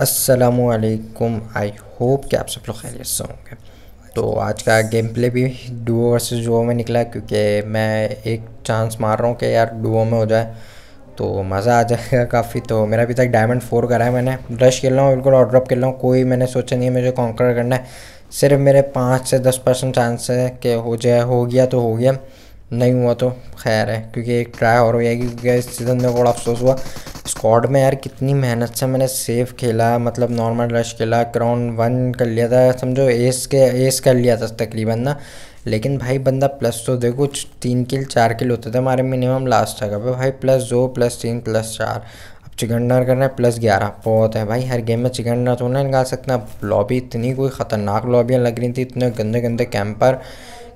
Aslam I hope कि आप सब लोग खैरियत से होंगे तो आज का गेम प्ले भी डुओ वर्सेस डुओ में निकला क्योंकि मैं एक चांस मार रहा हूँ कि यार डुओ में हो जाए तो मज़ा आ जाएगा काफ़ी तो मेरा अभी तक डायमंड फोर करा है मैंने रश खेल रहा हूँ बिल्कुल ऑर्डर ऑफ खेल रहा हूँ कोई मैंने सोचा नहीं है मुझे कॉन्कर करना है सिर्फ मेरे पाँच से दस परसेंट चांस है कि हो जाए हो गया तो हो गया नहीं हुआ तो खैर है क्योंकि एक ट्राई और हो जाएगी क्योंकि इस सीज़न में बड़ा अफसोस हुआ स्क्वाड में यार कितनी मेहनत से मैंने सेफ खेला मतलब नॉर्मल रश खेला क्राउन वन कर लिया था समझो एस के एस कर लिया था तकरीबन ना लेकिन भाई बंदा प्लस तो देखो तीन किल चार किल होते थे हमारे मिनिमम लास्ट तक अब भाई प्लस दो प्लस तीन प्लस चार अब चिकन डिनर करना है प्लस ग्यारह बहुत है भाई हर गेम में चिकन डिनर तो नहीं निकाल सकते अब लॉबी इतनी कोई ख़तरनाक लॉबियाँ लग रही थी इतने गंदे गंदे कैंपर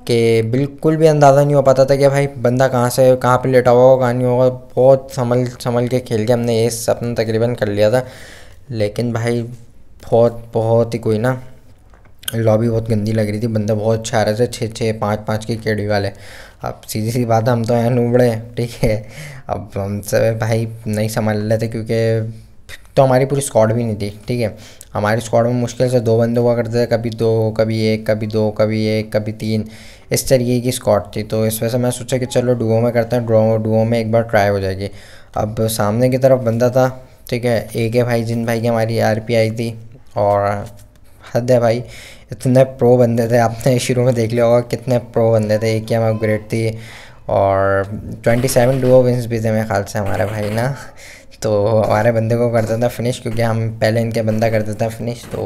कि बिल्कुल भी अंदाज़ा नहीं हो पाता था कि भाई बंदा कहाँ से कहाँ पे लेटा हुआ होगा कहाँ नहीं होगा बहुत संभल संभल के खेल के हमने ये सपना तकरीबन कर लिया था लेकिन भाई बहुत बहुत ही कोई ना लॉबी बहुत गंदी लग रही थी बंदे बहुत अच्छा आ रहे थे छः छः पाँच पाँच के केड़ी वाले अब सीधी सी बात हम तो यहाँ उबड़े ठीक है अब हमसे भाई नहीं संभाल थे क्योंकि तो हमारी पूरी स्क्वाड भी नहीं थी ठीक है हमारी स्क्वाड में मुश्किल से दो बंदे हुआ करते थे कभी दो कभी एक कभी दो कभी एक कभी तीन इस तरीके की स्क्वाड थी तो इस वजह से मैं सोचा कि चलो डुओ में करते हैं डुओ डुओ में एक बार ट्राई हो जाएगी अब सामने की तरफ बंदा था ठीक है एक है भाई जिन भाई की हमारी आर आई थी और हद है भाई इतने प्रो बंदे थे आपने शुरू में देख लिया होगा कितने प्रो बंदे थे एक ही हम अपग्रेड थी और ट्वेंटी सेवन डुओ विंस भी थे मेरे ख्याल से हमारे भाई ना तो हमारे बंदे को करता था फिनिश क्योंकि हम पहले इनके बंदा करता था फिनिश तो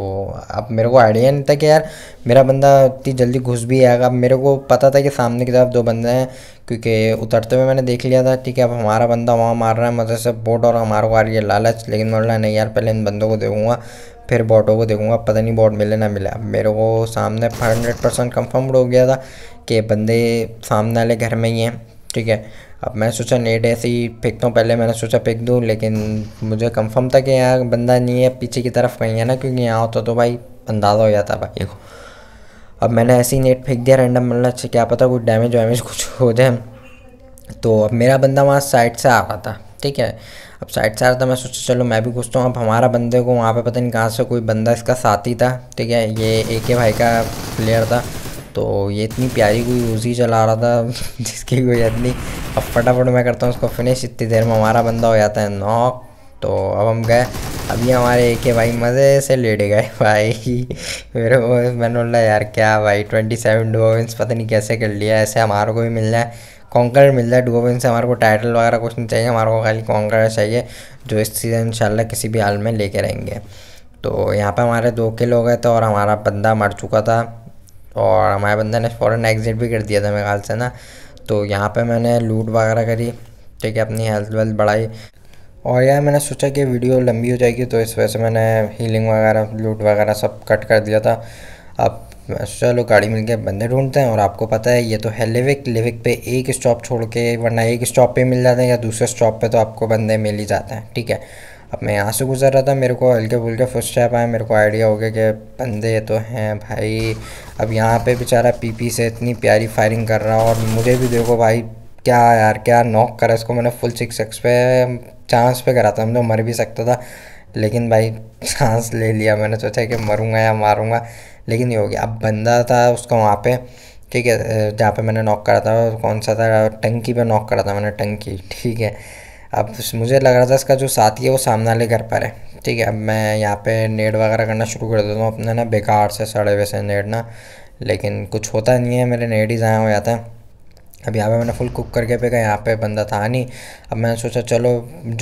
अब मेरे को आइडिया नहीं था कि यार मेरा बंदा इतनी जल्दी घुस भी आएगा अब मेरे को पता था कि सामने की तरफ दो बंदे हैं क्योंकि उतरते हुए मैंने देख लिया था ठीक है अब हमारा बंदा वहाँ मार रहा है मदद से बोट और हमारे को आ रही है लालच लेकिन बोल नहीं यार पहले इन बंदों को देखूँगा फिर बॉटों को देखूँगा पता नहीं बॉट मिले ना मिले अब मेरे को सामने हंड्रेड परसेंट कन्फर्म हो गया था कि बंदे सामने वाले घर में ही हैं ठीक है अब मैं सोचा नेट ऐसे ही फेंकता हूँ पहले मैंने सोचा फेंक दूँ लेकिन मुझे कंफर्म था कि यहाँ बंदा नहीं है पीछे की तरफ कहीं है ना क्योंकि यहाँ होता तो भाई अंदाज़ा हो जाता भाई देखो अब मैंने ऐसे ही नेट फेंक दिया रैंडम मतलब अच्छा क्या पता कुछ डैमेज वैमेज कुछ हो जाए तो अब मेरा बंदा वहाँ साइड से आ रहा था ठीक है अब साइड से आ रहा था मैं सोचा चलो मैं भी घुसता हूँ अब हमारा बंदे को वहाँ पे पता नहीं कहाँ से कोई बंदा इसका साथी था ठीक है ये ए के भाई का प्लेयर था तो ये इतनी प्यारी कोई उसी चला रहा था जिसकी कोई इतनी नहीं अब फटाफट मैं करता हूँ उसको फिनिश इतनी देर में हमारा बंदा हो जाता है नॉक तो अब हम गए अभी हमारे एक भाई मज़े से लेट गए भाई मेरे को मैंने बोला यार क्या भाई ट्वेंटी सेवन डोविंस पता नहीं कैसे कर लिया ऐसे हमारे को भी मिल जाए कॉन्कर मिल जाए डुओविन से हमारे को टाइटल वगैरह कुछ नहीं चाहिए हमारे को खाली कॉन्कर चाहिए जो इस सीज़न इन किसी भी हाल में लेके रहेंगे तो यहाँ पर हमारे दो किल हो गए थे और हमारा बंदा मर चुका था और हमारे बंदे ने फ़ौरन एग्ज़िट भी कर दिया था मेरे ख्याल से ना तो यहाँ पे मैंने लूट वगैरह करी ठीक है अपनी हेल्थ वेल्थ बढ़ाई और यार मैंने सोचा कि वीडियो लंबी हो जाएगी तो इस वजह से मैंने हीलिंग वगैरह लूट वगैरह सब कट कर दिया था अब चलो गाड़ी मिल के बंदे ढूंढते हैं और आपको पता है ये तो है लिविक लिविक पे एक स्टॉप छोड़ के वरना एक स्टॉप पे मिल जाते हैं या दूसरे स्टॉप पे तो आपको बंदे मिल ही जाते हैं ठीक है अब मैं यहाँ से गुजर रहा था मेरे को हल्के फुल्के फर्स्ट स्टेप आया मेरे को आइडिया हो गया कि बंदे तो हैं भाई अब यहाँ पे बेचारा पीपी से इतनी प्यारी फायरिंग कर रहा और मुझे भी देखो भाई क्या यार क्या नॉक करा इसको मैंने फुल सिक्स एक्स पे चांस पे करा था हम तो मर भी सकता था लेकिन भाई चांस ले लिया मैंने सोचा कि मरूँगा या मारूँगा लेकिन ये हो गया अब बंदा था उसका वहाँ पर ठीक है जहाँ पे मैंने नॉक करा था कौन सा था टंकी पे नॉक करा था मैंने टंकी ठीक है अब मुझे लग रहा था इसका जो साथी है वो सामना वाले घर पर है ठीक है अब मैं यहाँ पे नेट वगैरह करना शुरू कर देता हूँ अपने ना बेकार से सड़े हुए से नेट ना लेकिन कुछ होता नहीं है मेरे नेट ही ज़ाया हो जाता है अब यहाँ पे मैंने फुल कुक करके फेंका यहाँ पे बंदा था नहीं अब मैंने सोचा चलो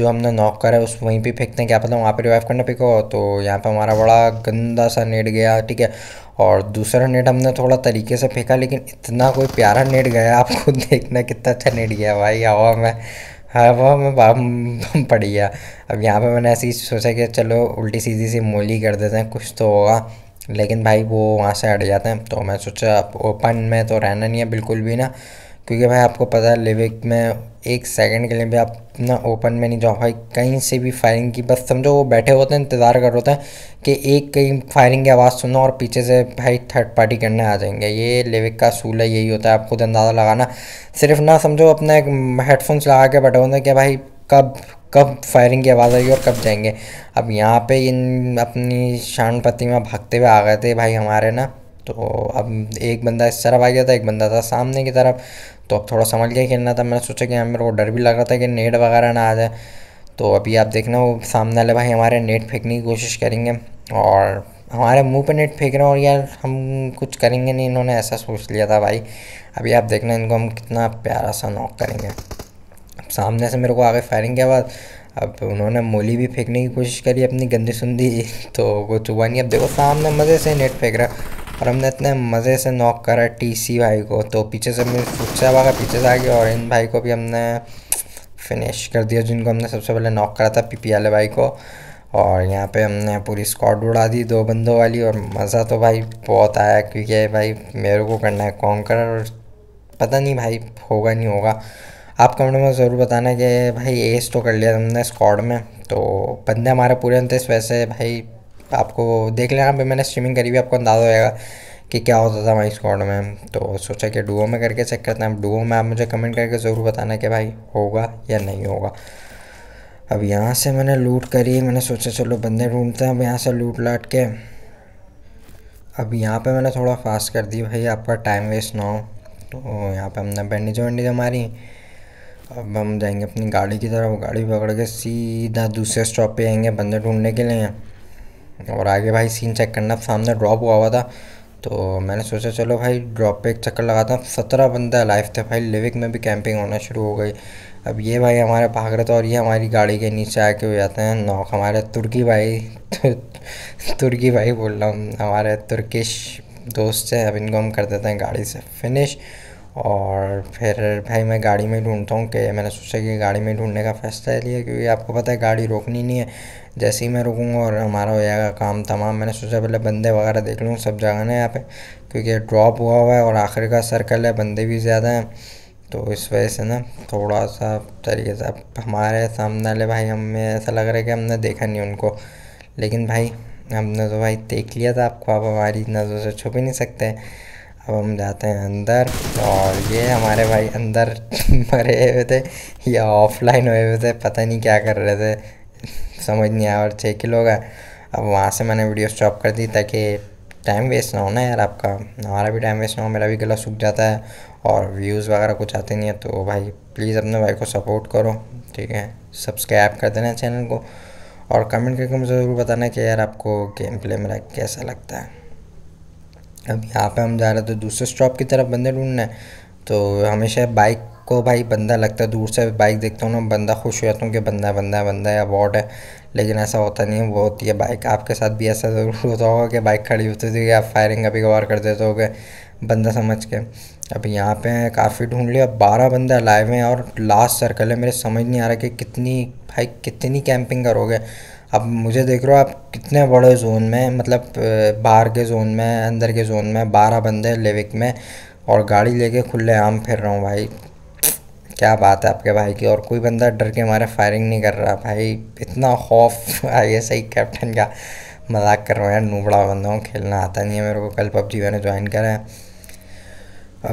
जो हमने नॉक करा है उस वहीं पे फेंकते हैं क्या पता वहाँ पे रिवाइव करना पिको तो यहाँ पे हमारा बड़ा गंदा सा नेट गया ठीक है और दूसरा नेट हमने थोड़ा तरीके से फेंका लेकिन इतना कोई प्यारा नेट गया आप खुद देखना कितना अच्छा नेट गया भाई हवा में हवा में बम पड़ गया अब यहाँ पे मैंने ऐसे ही सोचा कि चलो उल्टी सीधी सी मूली कर देते हैं कुछ तो होगा लेकिन भाई वो वहाँ से हट जाते हैं तो मैं सोचा ओपन में तो रहना नहीं है बिल्कुल भी ना क्योंकि भाई आपको पता है लिविक में एक सेकंड के लिए भी आप ना ओपन में नहीं जाओ भाई कहीं से भी फायरिंग की बस समझो वो बैठे होते हैं इंतज़ार कर होते हैं कि एक कहीं फायरिंग की आवाज़ सुनो और पीछे से भाई थर्ड पार्टी करने आ जाएंगे ये लिविक का सूल है यही होता है आप खुद अंदाज़ा लगाना सिर्फ ना समझो अपना एक हेडफोन्स लगा के बैठे होते हैं कि भाई कब कब फायरिंग की आवाज़ आएगी और कब जाएंगे अब यहाँ पे इन अपनी शान पत्ती में भागते हुए आ गए थे भाई हमारे ना तो अब एक बंदा इस तरफ आ गया था एक बंदा था सामने की तरफ तो अब थोड़ा समझ के खेलना था मैंने सोचा कि हाँ मेरे को डर भी लग रहा था कि नेट वगैरह ना आ जाए तो अभी आप देखना वो सामने वाले भाई हमारे नेट फेंकने की कोशिश करेंगे और हमारे मुंह पे नेट फेंक रहे हैं और यार हम कुछ करेंगे नहीं इन्होंने ऐसा सोच लिया था भाई अभी आप देखना इनको हम कितना प्यारा सा नॉक करेंगे सामने से मेरे को आगे फायरिंग के बाद अब उन्होंने मोली भी फेंकने की कोशिश करी अपनी गंदी सुंदी तो कुछ हुआ नहीं अब देखो सामने मज़े से नेट फेंक रहा और हमने इतने मज़े से नॉक करा टीसी भाई को तो पीछे से मेरे फुटसा वाला पीछे से आ गया और इन भाई को भी हमने फिनिश कर दिया जिनको हमने सबसे पहले नॉक करा था पीपी वाले भाई को और यहाँ पे हमने पूरी स्क्वाड उड़ा दी दो बंदों वाली और मज़ा तो भाई बहुत आया क्योंकि भाई मेरे को करना है कॉन्कर और पता नहीं भाई होगा नहीं होगा आप कमेंट में ज़रूर बताना कि भाई एस तो कर लिया हमने स्क्वाड में तो बंदे हमारे पूरे अंत वैसे भाई आपको देख लेना पे मैंने स्ट्रीमिंग करी हुई आपको अंदाज़ा होएगा कि क्या होता था माई स्कॉड में तो सोचा कि डुओ में करके चेक करते हैं डुओ में आप मुझे कमेंट करके ज़रूर बताना कि भाई होगा या नहीं होगा अब यहाँ से मैंने लूट करी मैंने सोचा चलो बंदे ढूंढते हैं अब यहाँ से लूट लाट के अब यहाँ पे मैंने थोड़ा फास्ट कर दी भाई आपका टाइम वेस्ट ना हो तो यहाँ पे हमने बैंडेज वैंडेज हमारी अब हम जाएंगे अपनी गाड़ी की तरफ गाड़ी पकड़ के सीधा दूसरे स्टॉप पे आएंगे बंदे ढूंढने के लिए और आगे भाई सीन चेक करना सामने ड्रॉप हुआ हुआ था तो मैंने सोचा चलो भाई ड्रॉप पे एक चक्कर लगाता हूँ सत्रह बंदा लाइफ थे भाई लिविक में भी कैंपिंग होना शुरू हो गई अब ये भाई हमारे भाग रहे थे और ये हमारी गाड़ी के नीचे आके हो जाते हैं नौक हमारे तुर्की भाई तुर्की भाई बोल रहा हूँ हमारे तुर्किश दोस्त हैं अब इनको हम कर देते हैं गाड़ी से फिनिश और फिर भाई मैं गाड़ी में ढूंढता हूँ कि मैंने सोचा कि गाड़ी में ढूंढने का फ़ैसला लिया क्योंकि आपको पता है गाड़ी रोकनी नहीं है जैसे ही मैं रुकूँगा और हमारा हो जाएगा काम तमाम मैंने सोचा पहले बंदे वगैरह देख लूँ सब जगह ना यहाँ पे क्योंकि ड्रॉप हुआ हुआ है और आखिर का सर्कल है बंदे भी ज़्यादा हैं तो इस वजह से ना थोड़ा सा तरीके से अब हमारे सामने वाले भाई हमें ऐसा लग रहा है कि हमने देखा नहीं उनको लेकिन भाई हमने तो भाई देख लिया था आपको आप हमारी नज़रों से छुप ही नहीं सकते अब हम जाते हैं अंदर और ये हमारे भाई अंदर मरे हुए थे या ऑफलाइन हुए हुए थे पता नहीं क्या कर रहे थे समझ नहीं आया और छः किलो का अब वहाँ से मैंने वीडियो स्टॉप कर दी ताकि टाइम वेस्ट ना हो ना यार आपका हमारा भी टाइम वेस्ट ना हो मेरा भी गला सूख जाता है और व्यूज़ वगैरह कुछ आते नहीं है तो भाई प्लीज़ अपने भाई को सपोर्ट करो ठीक है सब्सक्राइब कर देना चैनल को और कमेंट करके मुझे ज़रूर बताना कि यार आपको गेम प्ले मेरा कैसा लगता है अब यहाँ पे हम जा रहे थे तो दूसरे स्टॉप की तरफ बंदे ढूंढने है तो हमेशा बाइक को भाई बंदा लगता है दूर से बाइक देखता हूँ ना बंदा खुश हो जाता हूँ कि बंदा बंदा है बंदा है अवार्ड है लेकिन ऐसा होता नहीं है वो होती है बाइक आपके साथ भी ऐसा ज़रूर होता होगा कि बाइक खड़ी होती थी आप फायरिंग अभी गवार कर देते हो बंदा समझ के अब यहाँ पे काफ़ी ढूंढ लिया बारह बंदा हुए हैं और लास्ट सर्कल है मेरे समझ नहीं आ रहा कि कितनी भाई कितनी कैंपिंग करोगे अब मुझे देख रहे हो आप कितने बड़े जोन में मतलब बाहर के जोन में अंदर के जोन में बारह बंदे लेविक में और गाड़ी लेके खुले आम फिर रहा हूँ भाई क्या बात है आपके भाई की और कोई बंदा डर के मारे फायरिंग नहीं कर रहा भाई इतना खौफ आई एस आई कैप्टन का मजाक कर रहा हूँ यार नूबड़ा बंदा हूँ खेलना आता नहीं है मेरे को कल पबजी मैंने ज्वाइन करा है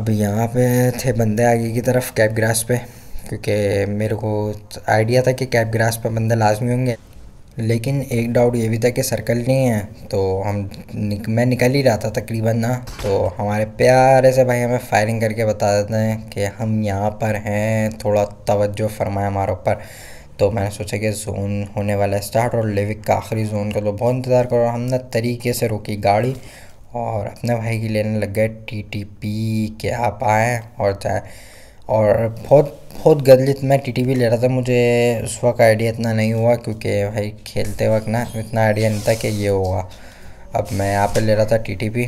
अब यहाँ पे थे बंदे आगे की तरफ कैप ग्रास पे क्योंकि मेरे को आइडिया था कि कैप ग्रास पे बंदे लाजमी होंगे लेकिन एक डाउट ये भी था कि सर्कल नहीं है तो हम निक, मैं निकल ही रहा था तकरीबन ना तो हमारे प्यारे से भाई हमें फायरिंग करके बता देते हैं कि हम यहाँ पर हैं थोड़ा तवज्जो फरमाए हमारे ऊपर तो मैंने सोचा कि जोन होने वाला स्टार्ट और लिविक का आखिरी जोन का तो बहुत इंतज़ार करो हमने तरीके से रोकी गाड़ी और अपने भाई की लेने लग गए टी टी पी के आप आएँ और चाहे और बहुत बहुत गलत मैं टी टीवी ले रहा था मुझे उस वक्त आइडिया इतना नहीं हुआ क्योंकि भाई खेलते वक्त ना इतना आइडिया नहीं था कि ये होगा अब मैं यहाँ पे ले रहा था टी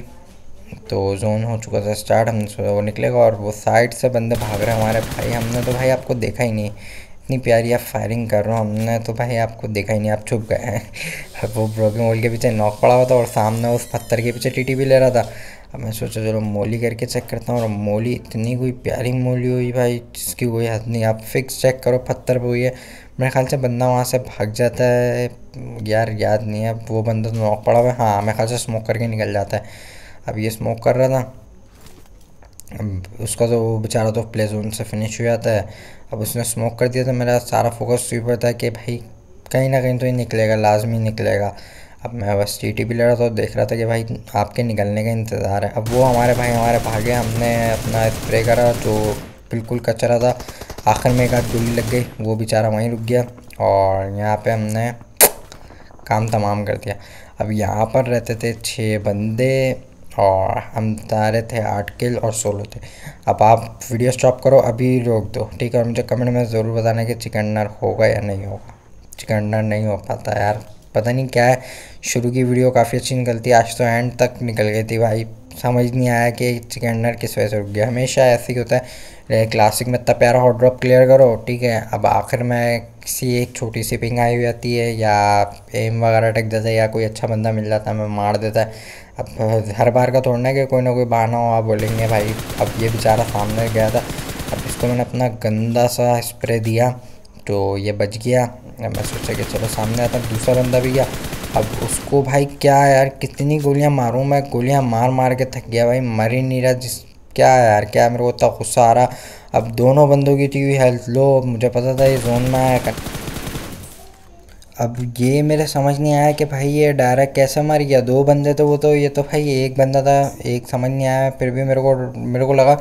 तो जोन हो चुका था स्टार्ट हम वो निकलेगा और वो साइड से बंदे भाग रहे हमारे भाई हमने तो भाई आपको देखा ही नहीं इतनी प्यारी आप फायरिंग कर रहे हो हमने तो भाई आपको देखा ही नहीं आप छुप गए हैं वो ब्रोकिंग वॉल के पीछे नॉक पड़ा हुआ था और सामने उस पत्थर के पीछे टी टी ले रहा था अब मैं सोचा चलो मोली करके चेक करता हूँ और मोली इतनी कोई प्यारी मोली हुई भाई जिसकी कोई हद नहीं आप फिक्स चेक करो पत्थर पर हुई है मेरे ख्याल से बंदा वहाँ से भाग जाता है यार याद नहीं है वो बंदा तो नॉक पड़ा हुआ है हाँ मेरे ख्याल से स्मोक करके निकल जाता है अब ये स्मोक कर रहा था अब उसका तो वो बेचारा तो प्ले जोन से फिनिश हो जाता है अब उसने स्मोक कर दिया तो मेरा सारा फोकस उसी पर था कि भाई कहीं ना कहीं तो ये निकलेगा लाजमी निकलेगा अब मैं बस टी भी ले रहा था देख रहा था कि भाई आपके निकलने का इंतज़ार है अब वो हमारे भाई हमारे भागे हमने अपना स्प्रे करा जो तो बिल्कुल कचरा था आखिर में एक आध गोली लग गई वो बेचारा वहीं रुक गया और यहाँ पे हमने काम तमाम कर दिया अब यहाँ पर रहते थे छः बंदे और हम तारे थे आठ किल और सोलो थे अब आप वीडियो स्टॉप करो अभी रोक दो ठीक है और मुझे कमेंट में ज़रूर बताना कि चिकन होगा या नहीं होगा चिकन नहीं हो पाता यार पता नहीं क्या है शुरू की वीडियो काफ़ी अच्छी निकलती है आज तो एंड तक निकल गई थी भाई समझ नहीं आया कि चिकन डिनर किस वजह से रुक गया हमेशा ऐसे ही होता है क्लासिक में इतना प्यारा हॉट ड्रॉप क्लियर करो ठीक है अब आखिर में किसी एक छोटी सी पिंग आई हुई आती है या एम वगैरह टक देता है या कोई अच्छा बंदा मिल जाता है मैं मार देता है अब हर बार का तोड़ना है कि कोई ना कोई बहाना हो आप बोलेंगे भाई अब ये बेचारा सामने गया था अब इसको मैंने अपना गंदा सा स्प्रे दिया तो ये बच गया मैं सोचा कि चलो सामने आता दूसरा बंदा भी गया अब उसको भाई क्या यार कितनी गोलियां मारूं मैं गोलियां मार मार के थक गया भाई मर ही नहीं रहा जिस क्या यार क्या मेरे को इतना गुस्सा आ रहा अब दोनों बंदों की टीवी हेल्थ लो मुझे पता था ये जोन में आया कर अब ये मेरे समझ नहीं आया कि भाई ये डायरेक्ट कैसे मर गया दो बंदे तो वो तो ये तो भाई एक बंदा था एक समझ नहीं आया फिर भी मेरे को मेरे को लगा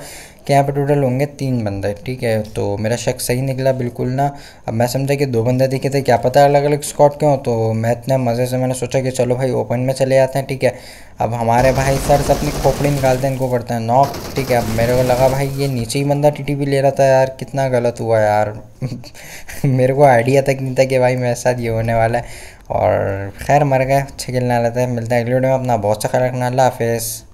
कि यहाँ पर टोटल होंगे तीन बंदे ठीक है तो मेरा शक सही निकला बिल्कुल ना अब मैं समझा कि दो बंदे दिखे थे क्या पता अलग अलग स्कॉट के हो तो मैं इतने मज़े से मैंने सोचा कि चलो भाई ओपन में चले जाते हैं ठीक है अब हमारे भाई सर से अपनी खोपड़ी निकालते हैं इनको करते हैं नॉक ठीक है अब मेरे को लगा भाई ये नीचे ही बंदा टी ले रहा था यार कितना गलत हुआ यार मेरे को आइडिया तक नहीं था कि भाई मेरे साथ ये होने वाला है और खैर मर गए अच्छे खेलने वाला था मिलता है अगले वीडियो में अपना बहुत सा ख्याल रखना अल्लाह हाफिज़